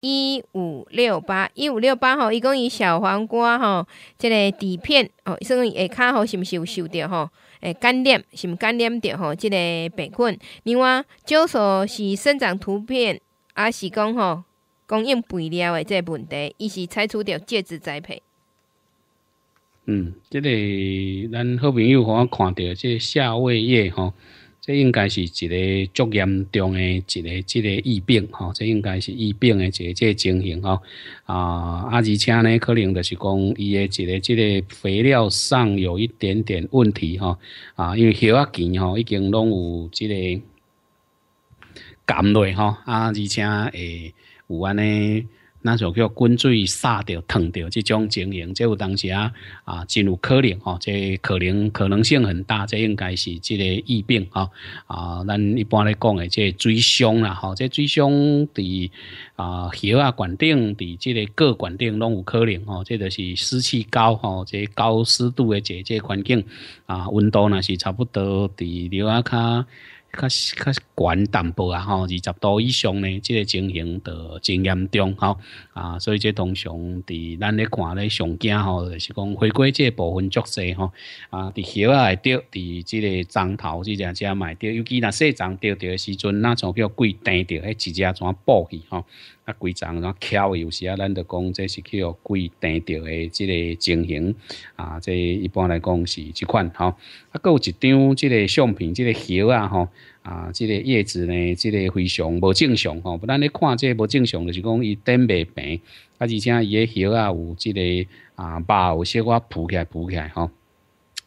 一五六八，一五六八吼，一讲伊小黄瓜吼，这个底片哦，说以下骹吼是不是有受到吼？诶，感染是不感染着吼？即个病菌。另外，就说是生长图片，也是讲吼供应肥料的这个问题，伊是采取着介质栽培。嗯，这个咱好朋友好像看到这夏威夷吼。这应该是一个作业中的一个、这个疫病哈，这应该是疫病的一个、这个情形哈啊，啊，而且呢，可能就是讲伊的一个、这个肥料上有一点点问题哈啊，因为许啊件哈已经拢有这个感染哈啊，而且诶有安尼。那就叫滚水杀掉、烫掉这种情形，这有当时啊啊，真有可能吼，这可能可能性很大，这应该是这个疫病啊啊，咱一般来讲的这最凶啦吼，这最凶伫啊血啊管顶、伫这个各管顶拢有可能吼，这都是湿气高吼，这高湿度的这这环境啊，温度呢是差不多伫六啊卡。较、较悬淡薄啊，吼，二十度以上呢，即个情形著真严重，吼啊，所以即通常伫咱咧看咧上镜吼，是讲回归即部分足势吼啊，伫遐啊钓，伫即个章头即两嘛买钓，尤其若细着着诶时阵，那像叫鬼定着迄一只怎补去吼。啊，规章然后诶。有时啊，咱就讲这是叫规定着的这个情形啊。这一般来讲是这款哈。啊，够一张这个相片，这个叶啊哈啊，这个叶子呢，这个非常无正常哈。不然你看这无正常，就是讲伊顶未平，啊，而且伊诶叶啊有这个啊肉，有些我铺起来铺起来哈。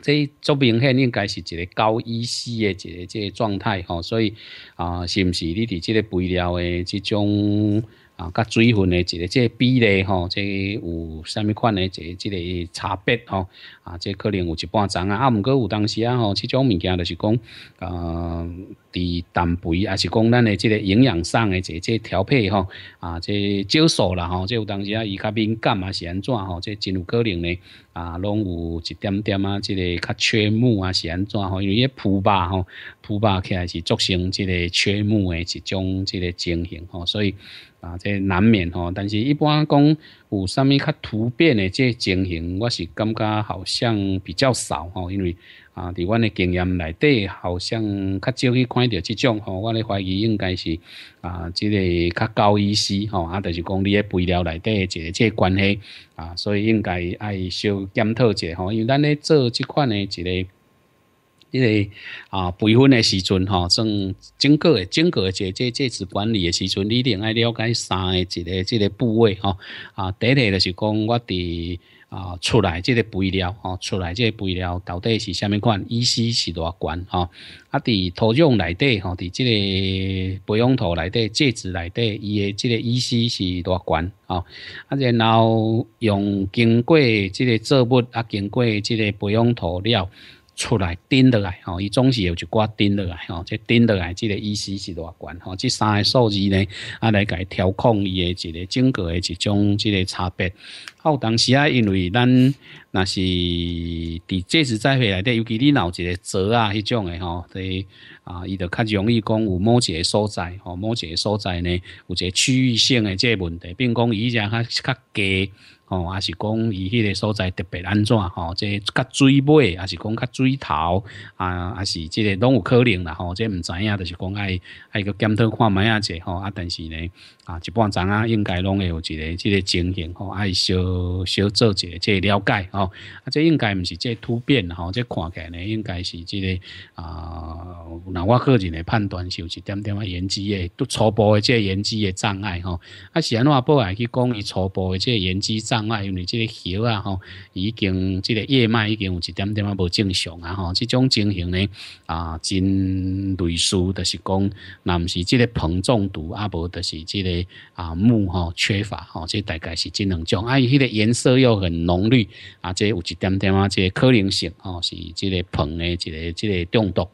这足明显应该是一个高依丝的，一个这个状态吼。所以啊，是不是你伫这个肥料的这种？啊，甲水分的一个即个比例吼，即有啥物款的即即个差别吼？啊，即可能有一半层啊，啊毋过有当时啊吼，即种物件就是讲，呃，伫蛋白啊是讲咱的即个营养上的即即调配吼，啊，即少数啦吼，即有当时啊伊较敏感啊是安怎吼，即真有可能呢。啊，拢有一点点啊，即个较缺木啊，是安怎吼？因为迄铺吧吼，铺吧起来是造成即个缺木诶一种即个情形吼，所以啊，即难免吼。但是一般讲。有啥物较突变诶，即情形，我是感觉好像比较少吼，因为啊，伫阮诶经验内底，好像较少去看到即种吼，我咧怀疑应该是啊，即个较高意思吼，啊，就是讲你诶肥料内底一个即关系啊，所以应该爱小检讨者吼，因为咱咧做即款诶一个。因个啊，培训的时阵哈，正经过、经过一个这戒指管理的时阵，你定要了解三个这个这个部位哈啊，第一个就是讲我哋啊出来这个肥料哈，出来这个肥料到底是什么款？意思是多少款？啊，伫土壤内底哈，伫这个培养土内底介质内底，伊的这个意思是多少款？啊，然后用经过这个作物啊，经过这个培养土料。出来顶落来吼，伊总是有一挂顶落来吼，这顶落来，这个意思是偌关吼，这三个数字呢，啊来伊调控伊的一个整个的一种这个差别。好，当时啊，因为咱那是伫这次再回来的，尤其你脑一个折啊，迄种的吼，对啊，伊就较容易讲有某一个所在吼，某个所在呢，有一个区域性的这问题，并讲伊只较较低。哦，还是讲伊迄个所在特别安怎？吼，即个较水尾，还是讲较水头，啊，还是即个拢有可能啦。吼，即毋知影，就是讲爱爱个检讨看觅啊者吼啊，但是呢。啊，一半钟啊，应该拢会有一个这个情形吼，爱小小做一即这了解吼。啊，这应该毋是这突变吼，这看起来呢应该是这个啊，那我个人的判断是有一点点啊，延基的都初步的这延基的障碍吼。啊，是安怎报来去讲伊初步的这延基障碍，因为这个血啊吼，已经这个叶脉已经有一点点啊不正常啊吼。这种情形呢啊，真类似就是讲，那毋是这个膨中毒啊，无就是这个。啊，木哈缺乏哈，这大概是这两种。啊，它的颜色又很浓绿啊，这有一点点啊，这可能性哦，是这个硼的，这个这个中毒。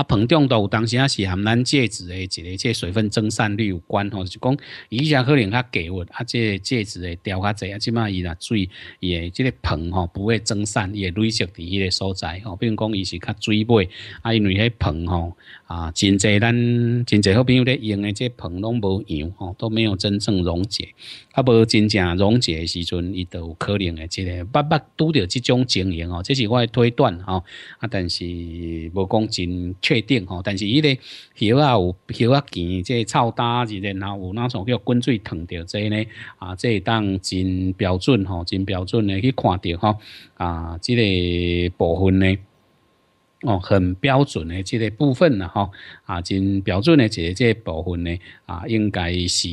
啊，硼浆都有，当时啊是含咱戒指诶一个，即水分增散率有关吼，就讲伊可能较低活，啊，即戒指诶掉较侪，啊，即码伊若水伊诶即个棚吼不会增散，伊会累积伫迄个所在吼，如讲伊是较水尾，啊，因为棚吼啊，真侪咱真侪好朋友咧用诶，即棚拢无溶吼，都没有真正溶解，啊，无真正溶解诶时阵，伊都有可能诶即个，捌捌拄着即种情形哦，这是我推断哦，啊，但是无讲真。确定吼，但是伊咧叶啊有叶啊尖，即系臭大，而且然后有那种叫滚水烫着在呢啊，这当真标准吼，真标准咧去看着吼，啊，即个部分呢。哦，很标准的这个部分呢，哈啊，真标准的这个这部分呢，啊，应该是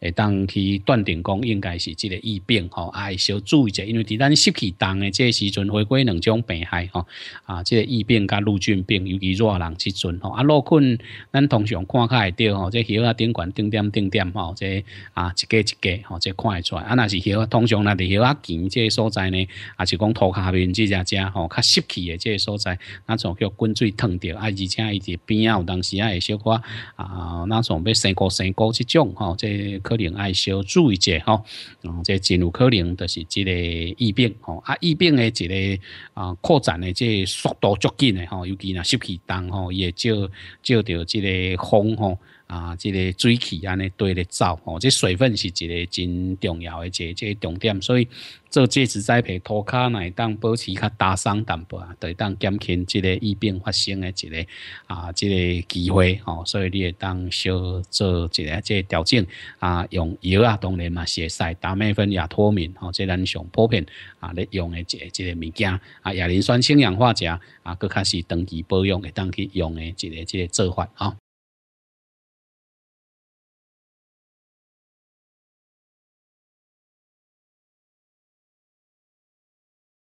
会当去断定讲，应该是这个疫病吼、啊，爱小注意者，因为伫咱湿气重的这个时阵，回归两种病害吼，啊，这个疫病甲陆菌病，尤其热人时阵吼，啊，落困咱通常看开会着吼，即箬啊顶管定点定点吼，即啊一个一个，吼，即看会出来，啊，那是箬啊，通常那伫箬啊紧即所在呢，啊，就讲涂下面即只只吼较湿气的即所在。那种叫滚水烫着，啊，而且伊伫边啊，有当时啊会小可啊，那种要生高生高这种吼，这可能爱小注意者吼，嗯，这真有可能就是这个疫病吼，啊，疫病的这个啊扩展的这速度足紧的吼，尤其那湿气重吼，也就就着这个风吼。啊，这个水气安尼对咧走哦，即水分是一个真重要的一个个重点，所以做介质栽培，托骹乃当保持较大松淡薄啊，对当减轻即个疫病发生的一个啊这个机会哦，所以你也当小做一个即个调整啊，用药啊，当然嘛，是会使，打麦粉也脱敏哦，即咱上普遍啊，咧用的个一个物件啊，亚磷酸氢氧化钾啊，佫较是长期保养会当去用的一个这个做法啊。